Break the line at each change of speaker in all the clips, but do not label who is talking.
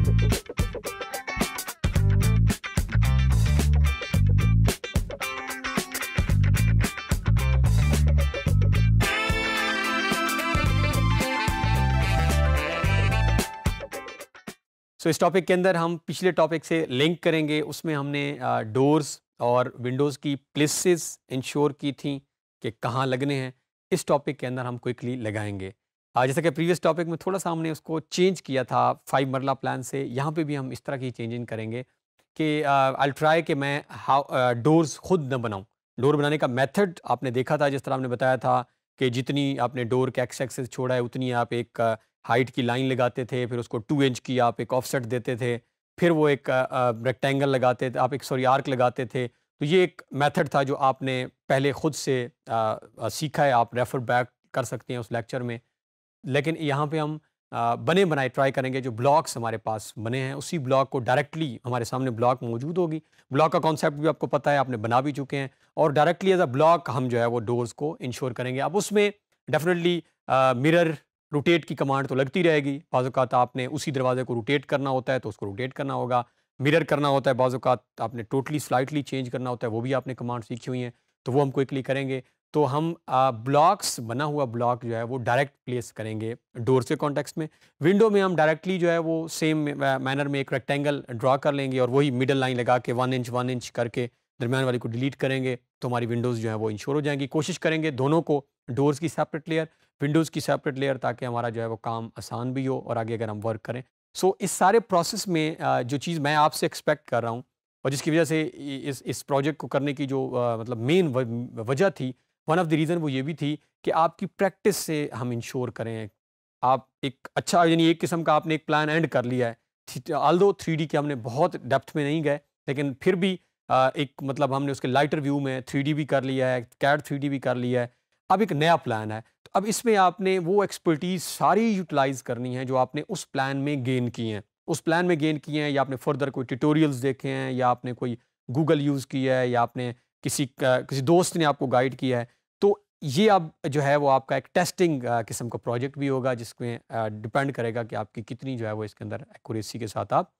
सो so, इस topic के अंदर हम पिछले टॉपिक से लिंक करेंगे उसमें हमने डोर्स और विंडोज़ की प्लेसेस इंश्योर की थी कि कहाँ लगने हैं इस टॉपिक के अंदर हम क्विकली लगाएंगे जैसा कि प्रीवियस टॉपिक में थोड़ा सा हमने उसको चेंज किया था फाइव मरला प्लान से यहाँ पे भी हम इस तरह की चेंजिंग करेंगे कि आई ट्राई कि मैं हाउ डोर्स खुद न बनाऊँ डोर बनाने का मेथड आपने देखा था जिस तरह हमने बताया था कि जितनी आपने डोर के एक्स एक्सेस छोड़ा है उतनी आप एक हाइट की लाइन लगाते थे फिर उसको टू इंच की आप एक ऑफसेट देते थे फिर वो एक रेक्टेंगल लगाते थे आप एक सॉरी आर्क लगाते थे तो ये एक मेथड था जो आपने पहले खुद से आ, आ, सीखा है आप रेफ़र बैक कर सकते हैं उस लेक्चर में लेकिन यहाँ पे हम आ, बने बनाए ट्राई करेंगे जो ब्लॉक्स हमारे पास बने हैं उसी ब्लॉक को डायरेक्टली हमारे सामने ब्लॉक मौजूद होगी ब्लॉक का कॉन्सेप्ट भी आपको पता है आपने बना भी चुके हैं और डायरेक्टली एज अ ब्लॉक हम जो है वो डोर्स को इंश्योर करेंगे अब उसमें डेफिनेटली मिरर रोटेट की कमांड तो लगती रहेगी बाज़ात आपने उसी दरवाजे को रोटेट करना होता है तो उसको रोटेट करना होगा मिरर करना होता है बाज़ात आपने टोटली स्लाइटली चेंज करना होता है वो भी आपने कमांड सीखी हुई हैं तो वो हम क्विकली करेंगे तो हम ब्लॉक्स बना हुआ ब्लॉक जो है वो डायरेक्ट प्लेस करेंगे डोर के कॉन्टेक्स्ट में विंडो में हम डायरेक्टली जो है वो सेम मैनर में एक रेक्टेंगल ड्रॉ कर लेंगे और वही मिडल लाइन लगा के वन इंच वन इंच करके दरमियान वाली को डिलीट करेंगे तो हमारी विंडोज़ जो है वो इंश्योर हो जाएंगी कोशिश करेंगे दोनों को डोर्स की सेपरेट लेयर विंडोज़ की सेपरेट लेयर ताकि हमारा जो है वो काम आसान भी हो और आगे अगर हम वर्क करें सो so, इस सारे प्रोसेस में जो चीज़ मैं आपसे एक्सपेक्ट कर रहा हूँ और जिसकी वजह से इस इस प्रोजेक्ट को करने की जो आ, मतलब मेन वजह थी वन ऑफ द रीज़न वो ये भी थी कि आपकी प्रैक्टिस से हम इंश्योर करें आप एक अच्छा यानी एक किस्म का आपने एक प्लान एंड कर लिया है आल दो थ्री के हमने बहुत डेप्थ में नहीं गए लेकिन फिर भी एक मतलब हमने उसके लाइटर व्यू में थ्री भी कर लिया है कैट थ्री भी कर लिया है अब एक नया प्लान है तो अब इसमें आपने वो एक्सपर्टीज़ सारी यूटिलाइज़ करनी है जो आपने उस प्लान में गेन की हैं उस प्लान में गेन किए हैं या आपने फर्दर कोई ट्यूटोरियल्स देखे हैं या आपने कोई गूगल यूज़ किया है या आपने किसी किसी दोस्त ने आपको गाइड किया है ये अब जो है वो आपका एक टेस्टिंग किस्म का प्रोजेक्ट भी होगा जिसमें डिपेंड करेगा कि आपकी कितनी जो है वो इसके अंदर एक्यूरेसी के साथ आप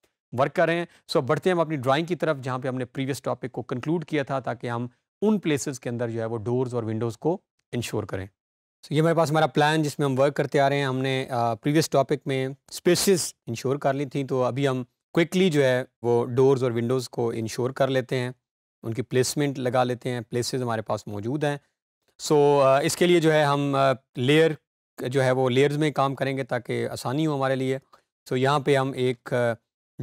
वर्क कर रहे हैं सो बढ़ते हैं हम अपनी ड्राइंग की तरफ जहाँ पे हमने प्रीवियस टॉपिक को कंक्लूड किया था ताकि हम उन प्लेसेस के अंदर जो है वो डोर्स और विंडोज़ को इंश्योर करें सो so, ये मेरे पास हमारा प्लान जिसमें हम वर्क करते आ रहे हैं हमने प्रीवियस टॉपिक में स्पेसिस इंश्योर कर ली थी तो अभी हम क्विकली जो है वो डोर्स और विंडोज़ को इंश्योर कर लेते हैं उनकी प्लेसमेंट लगा लेते हैं प्लेसेज हमारे पास मौजूद हैं सो so, uh, इसके लिए जो है हम लेयर uh, जो है वो लेयर्स में काम करेंगे ताकि आसानी हो हमारे लिए सो so, यहाँ पे हम एक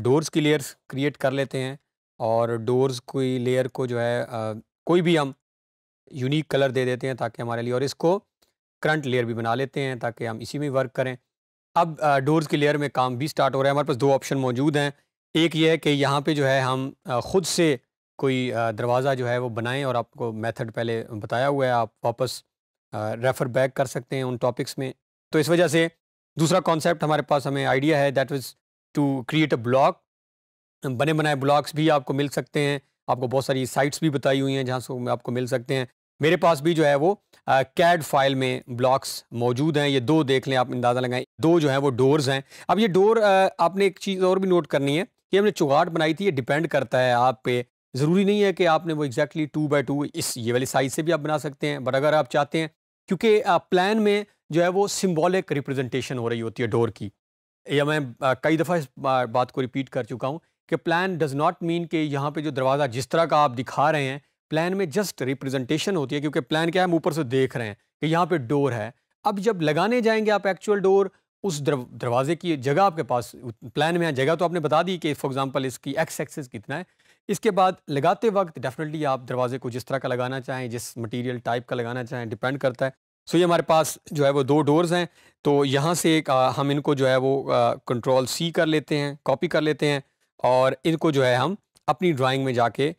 डोर्स uh, की लेयर्स क्रिएट कर लेते हैं और डोर्स की लेयर को जो है कोई भी हम यूनिक कलर दे देते हैं ताकि हमारे लिए और इसको करंट लेयर भी बना लेते हैं ताकि हम इसी में वर्क करें अब डोर्स की लेयर में काम भी स्टार्ट हो रहा है हमारे पास दो ऑप्शन मौजूद हैं एक ये है कि यहाँ पे जो है हम खुद से कोई दरवाज़ा जो है वो बनाएं और आपको मेथड पहले बताया हुआ है आप वापस रेफ़र बैक कर सकते हैं उन टॉपिक्स में तो इस वजह से दूसरा कॉन्सेप्ट हमारे पास हमें आइडिया है दैट वज टू क्रिएट अ ब्लॉग बने बनाए ब्लॉग्स भी आपको मिल सकते हैं आपको बहुत सारी साइट्स भी बताई हुई हैं जहाँ से आपको मिल सकते हैं मेरे पास भी जो है वो कैड फाइल में ब्लॉक्स मौजूद हैं ये दो देख लें आप अंदाज़ा लगाएं दो जो है वो डोर्स हैं अब ये डोर आपने एक चीज़ और भी नोट करनी है कि हमने चौगाट बनाई थी ये डिपेंड करता है आप पे ज़रूरी नहीं है कि आपने वो एग्जैक्टली टू बाई टू इस ये वाली साइज से भी आप बना सकते हैं बट अगर आप चाहते हैं क्योंकि प्लान में जो है वो सिम्बॉलिक रिप्रेजेंटेशन हो रही होती है डोर की या मैं कई दफ़ा इस बात को रिपीट कर चुका हूँ कि प्लान डज़ नॉट मीन कि यहाँ पे जो दरवाज़ा जिस तरह का आप दिखा रहे हैं प्लान में जस्ट रिप्रेजेंटेशन होती है क्योंकि प्लान क्या है हम ऊपर से देख रहे हैं कि यहाँ पे डोर है अब जब लगाने जाएंगे आप एक्चुअल डोर उस दरवाजे की जगह आपके पास प्लान में है जगह तो आपने बता दी कि फॉर एग्जांपल इसकी एक्स एक्सेस कितना है इसके बाद लगाते वक्त डेफिनेटली आप दरवाजे को जिस तरह का लगाना चाहें जिस मटेरियल टाइप का लगाना चाहें डिपेंड करता है सो ये हमारे पास जो है वो दो डोर्स हैं तो यहाँ से एक आ, हम इनको जो है वो कंट्रोल सी कर लेते हैं कॉपी कर लेते हैं और इनको जो है हम अपनी ड्राइंग में जाके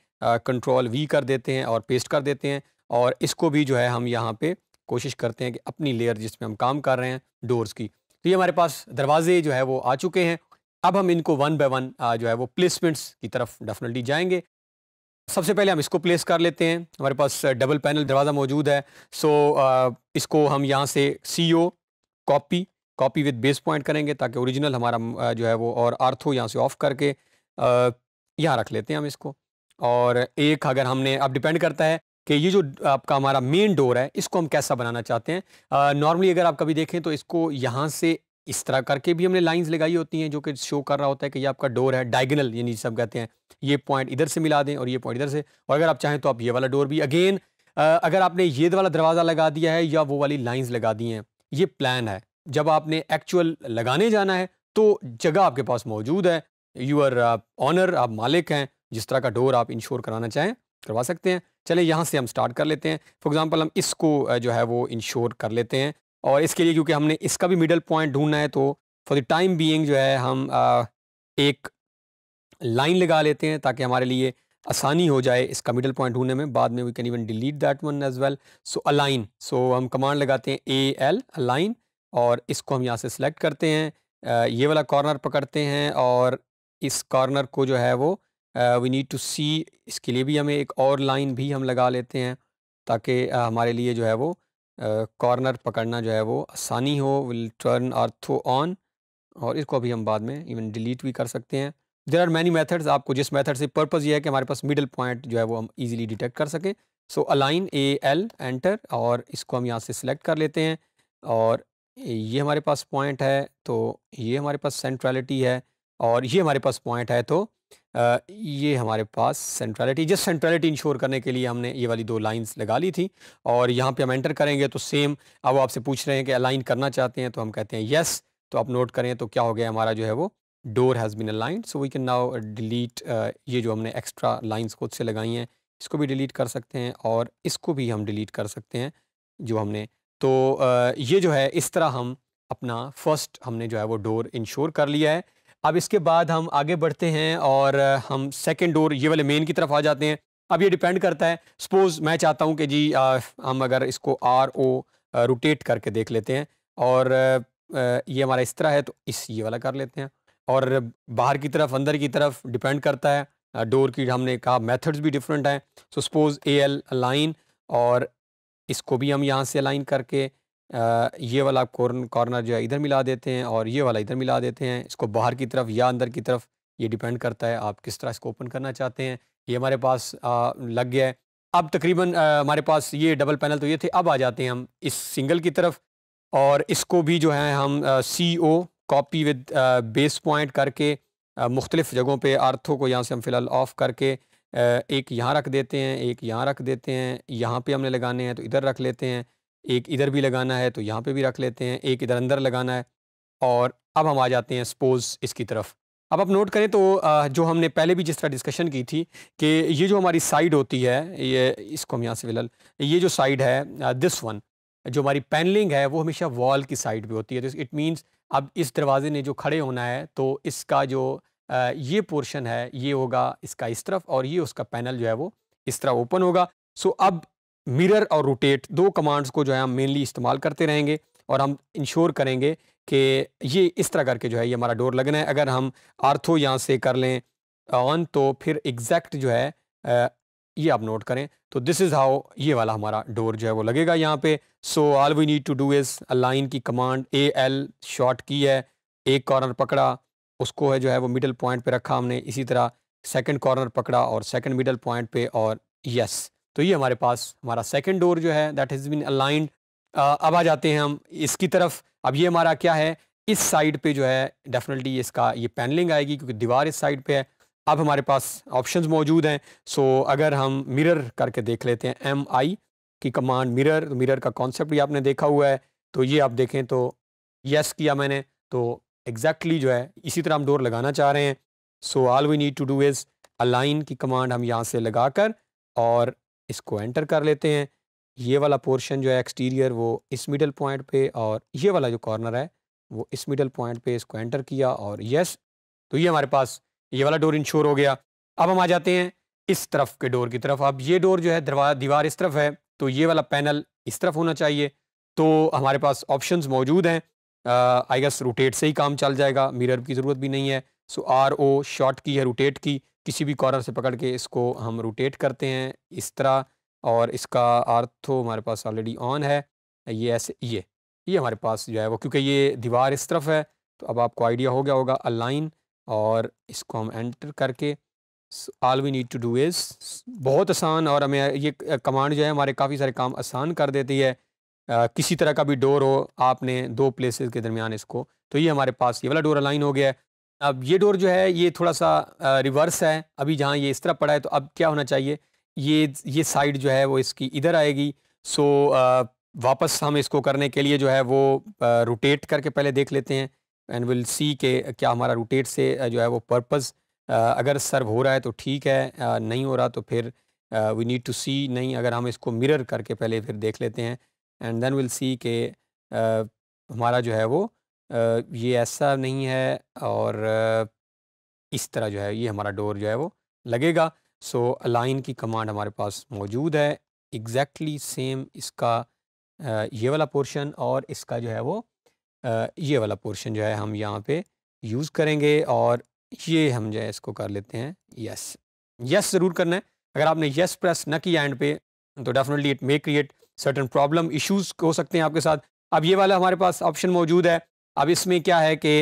कंट्रोल वी कर देते हैं और पेस्ट कर देते हैं और इसको भी जो है हम यहाँ पे कोशिश करते हैं कि अपनी लेयर जिसमें हम काम कर रहे हैं डोर्स की तो ये हमारे पास दरवाजे जो है वो आ चुके हैं अब हम इनको वन बाय वन जो है वो प्लेसमेंट्स की तरफ डेफिनेटली जाएंगे सबसे पहले हम इसको प्लेस कर लेते हैं हमारे पास डबल पैनल दरवाज़ा मौजूद है सो इसको हम यहाँ से C O copy copy with base point करेंगे ताकि ओरिजिनल हमारा जो है वो और आर्थो यहाँ से ऑफ करके यहाँ रख लेते हैं हम इसको और एक अगर हमने अब डिपेंड करता है कि ये जो आपका हमारा मेन डोर है इसको हम कैसा बनाना चाहते हैं नॉर्मली अगर आप कभी देखें तो इसको यहाँ से इस तरह करके भी हमने लाइंस लगाई होती हैं जो कि शो कर रहा होता है कि ये आपका डोर है डायगनल यानी सब कहते हैं ये पॉइंट इधर से मिला दें और ये पॉइंट इधर से और अगर आप चाहें तो आप ये वाला डोर भी अगेन अगर आपने ये वाला दरवाज़ा लगा दिया है या वो वाली लाइन्स लगा दी हैं ये प्लान है जब आपने एक्चुअल लगाने जाना है तो जगह आपके पास मौजूद है यूर ऑनर आप मालिक हैं जिस तरह का डोर आप इंश्योर कराना चाहें करवा सकते हैं चले यहाँ से हम स्टार्ट कर लेते हैं फॉर एग्ज़ाम्पल हम इसको जो है वो इंश्योर कर लेते हैं और इसके लिए क्योंकि हमने इसका भी मिडल पॉइंट ढूंढना है तो फॉर द टाइम बीइंग जो है हम आ, एक लाइन लगा लेते हैं ताकि हमारे लिए आसानी हो जाए इसका मिडल पॉइंट ढूंढने में बाद में we can even delete that one as well so align so हम कमांड लगाते हैं ए एल अलाइन और इसको हम यहाँ से सिलेक्ट करते हैं ये वाला कॉर्नर पकड़ते हैं और इस कॉर्नर को जो है वो वी नीड टू सी इसके लिए भी हमें एक और लाइन भी हम लगा लेते हैं ताकि हमारे लिए जो है वो कॉर्नर पकड़ना जो है वो आसानी हो will turn ortho on और इसको अभी हम बाद में इवन डिलीट भी कर सकते हैं देर आर मैनी मैथड्स आपको जिस मैथड से पर्पज़ ये है कि हमारे पास मिडल पॉइंट जो है वो हम ईजिली डिटेक्ट कर सकें so align A L enter और इसको हम यहाँ से सिलेक्ट कर लेते हैं और ये हमारे पास पॉइंट है तो ये हमारे पास सेंट्रलिटी है और ये हमारे पास पॉइंट है तो ये हमारे पास सेंट्रलिटी जस्ट सेंट्रलिटी इंश्योर करने के लिए हमने ये वाली दो लाइंस लगा ली थी और यहाँ पे हम एंटर करेंगे तो सेम अब वो आपसे पूछ रहे हैं कि अलाइन करना चाहते हैं तो हम कहते हैं येस तो आप नोट करें तो क्या हो गया हमारा जो है वो door has been align so we can now delete ये जो हमने एक्स्ट्रा लाइन्स खुद से लगाई हैं इसको भी डिलीट कर सकते हैं और इसको भी हम डिलीट कर सकते हैं जो हमने तो ये जो है इस तरह हम अपना फर्स्ट हमने जो है वो डोर इंश्योर कर लिया है अब इसके बाद हम आगे बढ़ते हैं और हम सेकेंड डोर ये वाले मेन की तरफ आ जाते हैं अब ये डिपेंड करता है सपोज़ मैं चाहता हूँ कि जी आ, हम अगर इसको आर ओ रोटेट करके देख लेते हैं और आ, ये हमारा इस तरह है तो इस ये वाला कर लेते हैं और बाहर की तरफ अंदर की तरफ डिपेंड करता है डोर की हमने कहा मेथड्स भी डिफरेंट हैं so suppose A L line और इसको भी हम यहाँ से अलाइन करके ये वाला कॉर्न कॉर्नर जो है इधर मिला देते हैं और ये वाला इधर मिला देते हैं इसको बाहर की तरफ या अंदर की तरफ ये डिपेंड करता है आप किस तरह इसको ओपन करना चाहते हैं ये हमारे पास आ, लग गया है अब तकरीबन हमारे पास ये डबल पैनल तो ये थे अब आ जाते हैं हम इस सिंगल की तरफ और इसको भी जो है हम C O copy with base point करके मुख्तलिफ़ जगहों पे आर्थों को यहाँ से हम फ़िलहाल ऑफ़ करके आ, एक यहाँ रख देते हैं एक यहाँ रख देते हैं यहाँ पे हमने लगाने हैं तो इधर रख लेते हैं एक इधर भी लगाना है तो यहाँ पे भी रख लेते हैं एक इधर अंदर लगाना है और अब हम आ जाते हैं सपोज इसकी तरफ अब आप नोट करें तो जो हमने पहले भी जिस तरह डिस्कशन की थी कि ये जो हमारी साइड होती है ये इसको हम यहाँ से फिलहाल ये जो साइड है दिस वन जो हमारी पैनलिंग है वो हमेशा वॉल की साइड पे होती है तो इट मींस अब इस दरवाजे ने जो खड़े होना है तो इसका जो ये पोर्शन है ये होगा इसका इस तरफ और ये उसका पैनल जो है वो इस तरह ओपन होगा सो अब मिरर और रोटेट दो कमांड्स को जो है हम मेनली इस्तेमाल करते रहेंगे और हम इंश्योर करेंगे कि ये इस तरह करके जो है ये हमारा डोर लगना है अगर हम आर्थो यहाँ से कर लें ऑन तो फिर एग्जैक्ट जो है ये आप नोट करें तो दिस इज़ हाउ ये वाला हमारा डोर जो है वो लगेगा यहाँ पे so all we need to do is line की कमांड ए एल शॉर्ट की है एक कॉर्नर पकड़ा उसको है जो है वो मिडल पॉइंट पे रखा हमने इसी तरह सेकंड कॉर्नर पकड़ा और सेकंड मिडल पॉइंट पे और यस तो ये हमारे पास हमारा सेकेंड डोर जो है दैट हैज़ बीन अलाइंड अब आ जाते हैं हम इसकी तरफ अब ये हमारा क्या है इस साइड पे जो है डेफिनेटली इसका ये पैनलिंग आएगी क्योंकि दीवार इस साइड पे है अब हमारे पास ऑप्शंस मौजूद हैं सो अगर हम मिरर करके देख लेते हैं एम आई की कमांड मिरर तो मिरर का कॉन्सेप्ट भी आपने देखा हुआ है तो ये आप देखें तो यस किया मैंने तो एग्जैक्टली exactly जो है इसी तरह हम डोर लगाना चाह रहे हैं so all we need to do is align की कमांड हम यहाँ से लगा कर और इसको एंटर कर लेते हैं ये वाला पोर्शन जो है एक्सटीरियर वो इस मिडल पॉइंट पे और ये वाला जो कॉर्नर है वो इस मिडल पॉइंट पे इसको एंटर किया और यस तो ये हमारे पास ये वाला डोर इंश्योर हो गया अब हम आ जाते हैं इस तरफ के डोर की तरफ अब ये डोर जो है दरवाजा दीवार इस तरफ है तो ये वाला पैनल इस तरफ होना चाहिए तो हमारे पास ऑप्शन मौजूद हैं आई गेस रोटेट से ही काम चल जाएगा मिरर की ज़रूरत भी नहीं है सो आर ओ शॉर्ट की है रोटेट की किसी भी कॉर्नर से पकड़ के इसको हम रोटेट करते हैं इस तरह और इसका आर्थो हमारे पास ऑलरेडी ऑन है ये ऐसे ये ये हमारे पास जो है वो क्योंकि ये दीवार इस तरफ है तो अब आपको आइडिया हो गया होगा अलाइन और इसको हम एंटर करके all we need to do is बहुत आसान और हमें ये कमांड जो है हमारे काफ़ी सारे काम आसान कर देती है आ, किसी तरह का भी डोर हो आपने दो प्लेसेस के दरमियान इसको तो ये हमारे पास ये वाला डोर अलाइन हो गया है अब ये डोर जो है ये थोड़ा सा रिवर्स है अभी जहाँ ये इस तरह पड़ा है तो अब क्या होना चाहिए ये ये साइड जो है वो इसकी इधर आएगी सो वापस हम इसको करने के लिए जो है वो रोटेट करके पहले देख लेते हैं एंड विल सी के क्या हमारा रोटेट से जो है वो पर्पज़ अगर सर्व हो रहा है तो ठीक है नहीं हो रहा तो फिर वी नीड टू सी नहीं अगर हम इसको मिरर करके पहले फिर देख लेते हैं एंड देन विल सी के हमारा जो है वो ये ऐसा नहीं है और इस तरह जो है ये हमारा डोर जो है वो लगेगा सो अलाइन की कमांड हमारे पास मौजूद है एग्जैक्टली सेम इसका ये वाला पोर्शन और इसका जो है वो ये वाला पोर्शन जो है हम यहाँ पे यूज़ करेंगे और ये हम जो है इसको कर लेते हैं यस यस ज़रूर करना है अगर आपने यस प्रेस न किया एंड पे तो definitely it may create certain problem issues हो सकते हैं आपके साथ अब ये वाला हमारे पास ऑप्शन मौजूद है अब इसमें क्या है कि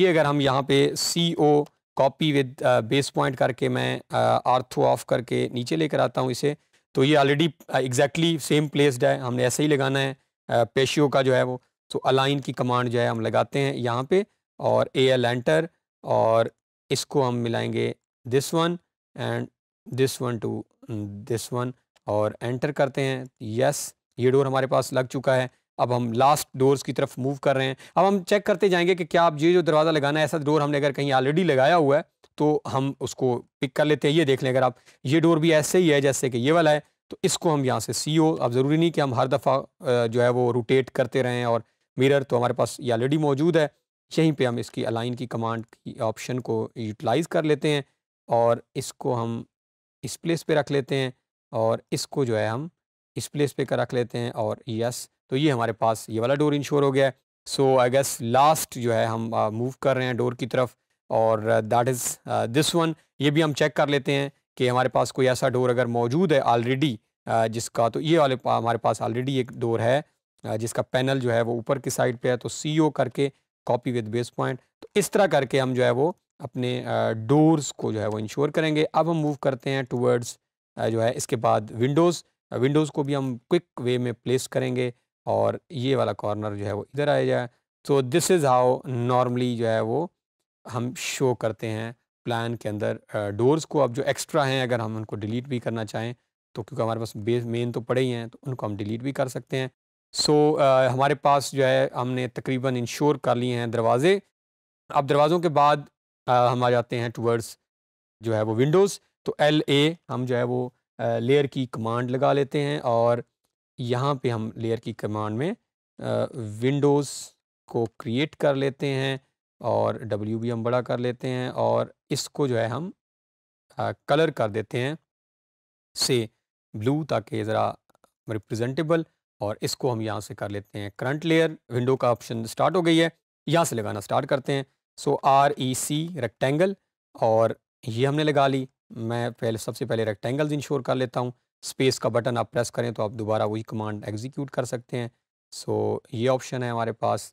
ये अगर हम यहाँ पे C O copy with base point करके मैं आर्थो ऑफ करके नीचे लेकर आता हूँ इसे तो ये ऑलरेडी एग्जैक्टली सेम प्लेसड है हमने ऐसे ही लगाना है पेशियो का जो है वो तो अलाइन की कमांड जो है हम लगाते हैं यहाँ पे और ए एल एंटर और इसको हम मिलाएंगे this one and this one to this one और एंटर करते हैं यस ये डोर हमारे पास लग चुका है अब हम लास्ट डोर्स की तरफ मूव कर रहे हैं अब हम चेक करते जाएंगे कि क्या आप ये जो दरवाज़ा लगाना है ऐसा डोर हमने अगर कहीं ऑलरेडी लगाया हुआ है तो हम उसको पिक कर लेते हैं ये देख लें अगर आप ये डोर भी ऐसे ही है जैसे कि ये वाला है तो इसको हम यहाँ से सी ओ अब ज़रूरी नहीं कि हम हर दफ़ा जो है वो रोटेट करते रहें और मिरर तो हमारे पास ये ऑलरेडी मौजूद है यहीं पे हम इसकी अलाइन की कमांड की ऑप्शन को यूटिलाइज़ कर लेते हैं और इसको हम इस प्लेस पे रख लेते हैं और इसको जो है हम इस प्लेस पे कर रख लेते हैं और यस तो ये हमारे पास ये वाला डोर इंश्योर हो गया है सो आई गेस लास्ट जो है हम मूव uh, कर रहे हैं डोर की तरफ और दैट इज़ दिस वन ये भी हम चेक कर लेते हैं कि हमारे पास कोई ऐसा डोर अगर मौजूद है ऑलरेडी uh, जिसका तो ये वाले uh, हमारे पास ऑलरेडी एक डोर है जिसका पैनल जो है वो ऊपर की साइड पर है तो सी ओ करके कॉपी विद बेस पॉइंट तो इस तरह करके हम जो है वो अपने डोर्स को जो है वो इंश्योर करेंगे अब हम मूव करते हैं टूवर्ड्स जो है इसके बाद विंडोज़ विंडोज़ को भी हम क्विक वे में प्लेस करेंगे और ये वाला कॉर्नर जो है वो इधर आया जाए तो दिस इज़ हाउ नॉर्मली जो है वो हम शो करते हैं प्लान के अंदर डोर्स को अब जो एक्स्ट्रा हैं अगर हम उनको डिलीट भी करना चाहें तो क्योंकि हमारे पास बेस मेन तो पड़े ही हैं तो उनको हम डिलीट भी कर सकते हैं सो so, uh, हमारे पास जो है हमने तकरीबन इंश्योर कर लिए हैं दरवाज़े अब दरवाज़ों के बाद uh, हम आ जाते हैं टूवर्ड्स जो है वो विंडोज़ तो एल ए हम जो है वो लेयर की कमांड लगा लेते हैं और यहाँ पे हम लेयर की कमांड में विंडोज़ को क्रिएट कर लेते हैं और डब्ल्यू भी हम बड़ा कर लेते हैं और इसको जो है हम कलर कर देते हैं से ब्लू ताकि ज़रा रिप्रेजेंटेबल और इसको हम यहाँ से कर लेते हैं करंट लेयर विंडो का ऑप्शन स्टार्ट हो गई है यहाँ से लगाना स्टार्ट करते हैं सो आर ई सी रेक्टेंगल और ये हमने लगा ली मैं पहले सबसे पहले रेक्टेंगल्स इंश्योर कर लेता हूँ स्पेस का बटन आप प्रेस करें तो आप दोबारा वही कमांड एग्जीक्यूट कर सकते हैं सो so, ये ऑप्शन है हमारे पास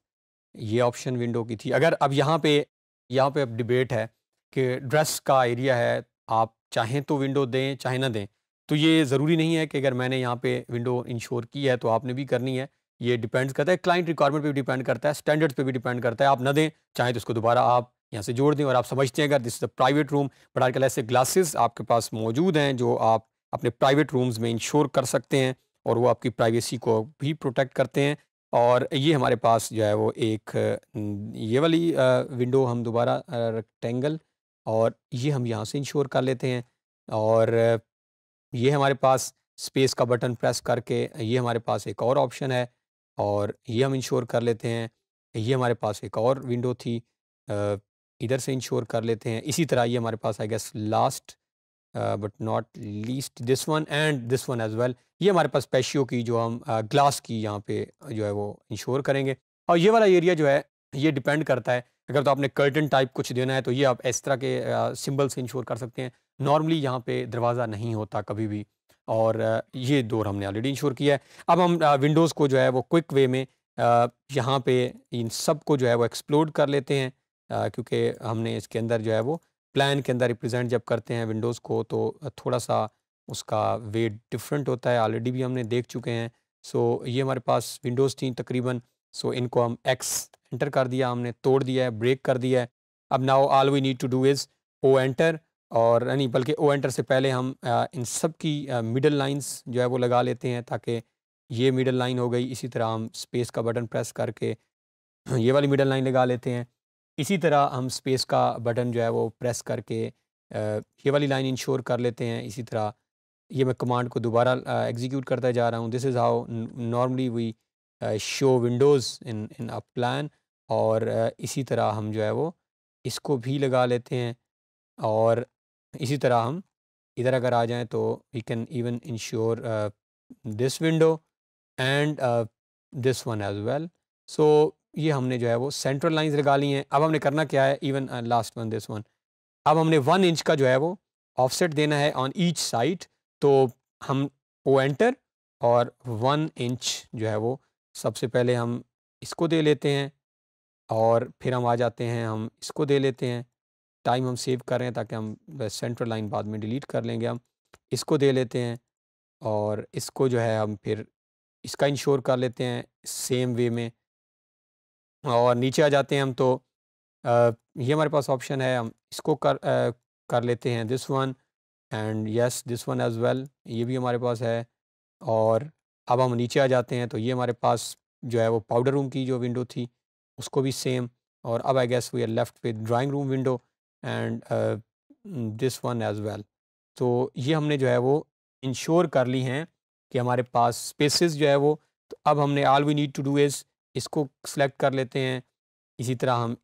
ये ऑप्शन विंडो की थी अगर अब यहाँ पे यहाँ पे अब डिबेट है कि ड्रेस का एरिया है आप चाहें तो विंडो दें चाहे ना दें तो ये ज़रूरी नहीं है कि अगर मैंने यहाँ पे विंडो इंश्योर की है तो आपने भी करनी है ये डिपेंड्स करता है क्लाइंट रिक्वायरमेंट पे भी डिपेंड करता है स्टैंडर्ड्स पे भी डिपेंड करता है आप ना दें चाहें तो उसको दोबारा आप यहाँ से जोड़ दें और आप समझते हैं अगर this is private room but आजकल ऐसे ग्लासेस आपके पास मौजूद हैं जो आप अपने प्राइवेट रूम्स में इंश्योर कर सकते हैं और वो आपकी प्राइवेसी को भी प्रोटेक्ट करते हैं और ये हमारे पास जो है वो एक ये वाली विंडो हम दोबारा रेक्टेंगल और ये हम यहाँ से इंश्योर कर लेते हैं और ये हमारे पास स्पेस का बटन प्रेस करके ये हमारे पास एक और ऑप्शन है और ये हम इंश्योर कर लेते हैं ये हमारे पास एक और विंडो थी इधर से इंश्योर कर लेते हैं इसी तरह ये हमारे पास I guess last but not least this one and this one as well ये हमारे पास पेशियो की जो हम ग्लास uh, की यहाँ पे जो है वो इंश्योर करेंगे और ये वाला एरिया जो है ये डिपेंड करता है अगर तो आपने कर्टन टाइप कुछ देना है तो ये आप इस तरह के सिंबल uh, से इंश्योर कर सकते हैं नॉर्मली यहाँ पे दरवाज़ा नहीं होता कभी भी और uh, ये दौर हमने ऑलरेडी इंश्योर किया है अब हम विंडोज़ uh, को जो है वो क्विक वे में uh, यहाँ पे इन सब को जो है वो एक्सप्लोर कर लेते हैं क्योंकि हमने इसके अंदर जो है वो प्लान के अंदर रिप्रेजेंट जब करते हैं विंडोज़ को तो थोड़ा सा उसका वेट डिफरेंट होता है ऑलरेडी भी हमने देख चुके हैं सो so, ये हमारे पास विंडोज़ थी तकरीबन सो so, इनको हम एक्स एंटर कर दिया हमने तोड़ दिया है ब्रेक कर दिया है अब now all we need to do is O enter और नहीं बल्कि ओ एंटर से पहले हम आ, इन सब की मिडल लाइंस जो है वो लगा लेते हैं ताकि ये मिडल लाइन हो गई इसी तरह हम स्पेस का बटन प्रेस करके ये वाली मिडल लाइन लगा लेते हैं इसी तरह हम स्पेस का बटन जो है वो प्रेस करके ये वाली लाइन इंश्योर कर लेते हैं इसी तरह ये मैं कमांड को दोबारा एग्जीक्यूट करता जा रहा हूँ this is how normally we show windows in in a plan और इसी तरह हम जो है वो इसको भी लगा लेते हैं और इसी तरह हम इधर अगर आ जाएं तो we can even ensure this window and this one as well so ये हमने जो है वो सेंट्रल लाइंस लगा ली हैं अब हमने करना क्या है even last one this one अब हमने वन इंच का जो है वो ऑफसेट देना है ऑन ईच साइड तो हम ओ एंटर और वन इंच जो है वो सबसे पहले हम इसको दे लेते हैं और फिर हम आ जाते हैं हम इसको दे लेते हैं टाइम हम सेव कर रहे हैं ताकि हम सेंट्रल लाइन बाद में डिलीट कर लेंगे हम इसको दे लेते हैं और इसको जो है हम फिर इसका इंश्योर कर लेते हैं सेम वे में और नीचे आ जाते हैं हम तो आ, ये हमारे पास ऑप्शन है हम इसको कर आ, कर लेते हैं this one and yes this one as well ये भी हमारे पास है और अब हम नीचे आ जाते हैं तो ये हमारे पास जो है वो पाउडर रूम की जो विंडो थी उसको भी सेम और अब I guess we are left with drawing room window and this one as well तो ये हमने जो है वो इंश्योर कर ली हैं कि हमारे पास स्पेसेस जो है वो तो अब हमने all we need to do is इसको सिलेक्ट कर लेते हैं इसी तरह हम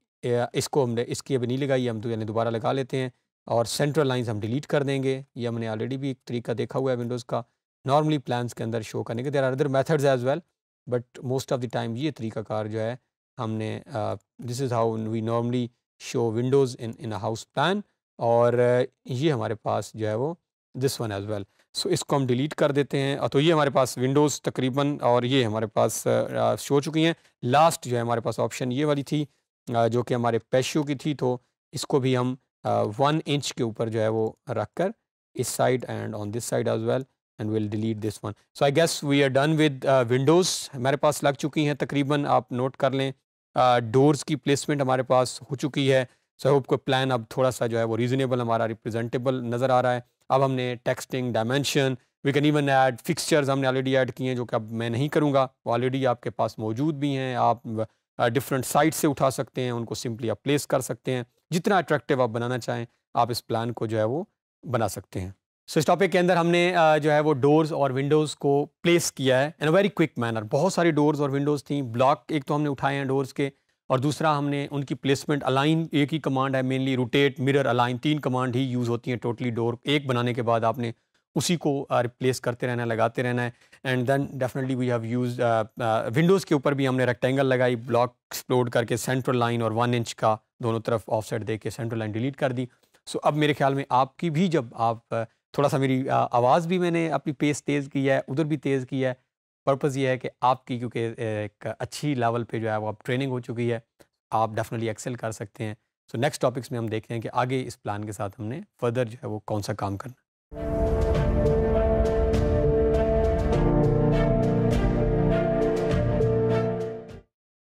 इसको हमने इसकी अभी नहीं लगाई हम तो यानी दोबारा लगा लेते हैं और सेंट्रल लाइंस हम डिलीट कर देंगे ये हमने ऑलरेडी भी एक तरीका देखा हुआ है विंडोज़ का नॉर्मली प्लान्स के अंदर शो करने के there are other methods as well but most of the time ये तरीकाकार जो है हमने this is how we normally show windows in in house plan और ये हमारे पास जो है वो this one as well so इसको हम डिलीट कर देते हैं तो ये हमारे पास विंडोज़ तकरीबन और ये हमारे पास शो चुकी हैं लास्ट जो है हमारे पास ऑप्शन ये वाली थी जो कि हमारे पेशो की थी तो इसको भी हम वन इंच के ऊपर जो है वो रख कर इस side and on this side as well and will delete this one so I guess we are done with windows हमारे पास लग चुकी हैं तकरीबन आप नोट कर लें डोर्स uh, की प्लेसमेंट हमारे पास हो चुकी है सो so, होप को प्लान अब थोड़ा सा जो है वो रीज़नेबल हमारा रिप्रेजेंटेबल नज़र आ रहा है अब हमने texting dimension we can even add fixtures हमने ऑलरेडी ऐड किए हैं जो कि अब मैं नहीं करूँगा वो ऑलरेडी आपके पास मौजूद भी हैं आप डिफरेंट साइट से उठा सकते हैं उनको सिंपली आप प्लेस कर सकते हैं जितना अट्रैक्टिव आप बनाना चाहें आप इस प्लान को जो है वो बना सकते हैं सो इस टॉपिक के अंदर हमने जो है वो डोर्स और विंडोज़ को प्लेस किया है in a very quick manner बहुत सारी डोर्स और विंडोज़ थी ब्लॉक एक तो हमने उठाए हैं डोर्स के और दूसरा हमने उनकी प्लेसमेंट अलाइन एक ही कमांड है मेनली रोटेट मिरर अलाइन तीन कमांड ही यूज़ होती हैं टोटली डोर एक बनाने के बाद आपने उसी को रिप्लेस करते रहना है लगाते रहना है and then definitely we have use windows के ऊपर भी हमने रेक्टेंगल लगाई ब्लॉक एक्सप्लोड करके सेंट्रल लाइन और वन इंच का दोनों तरफ ऑफ साइड दे के सेंट्रल लाइन डिलीट कर दी सो so, अब मेरे ख्याल में आपकी भी जब आप थोड़ा सा मेरी आवाज़ भी मैंने अपनी पेस तेज़ की है उधर भी तेज़ की है पर्पज़ ये है कि आपकी क्योंकि एक अच्छी लेवल पे जो है वो आप ट्रेनिंग हो चुकी है आप डेफिनेटली एक्सेल कर सकते हैं सो नेक्स्ट टॉपिक्स में हम देखते हैं कि आगे इस प्लान के साथ हमने फर्दर जो है वो कौन सा काम करना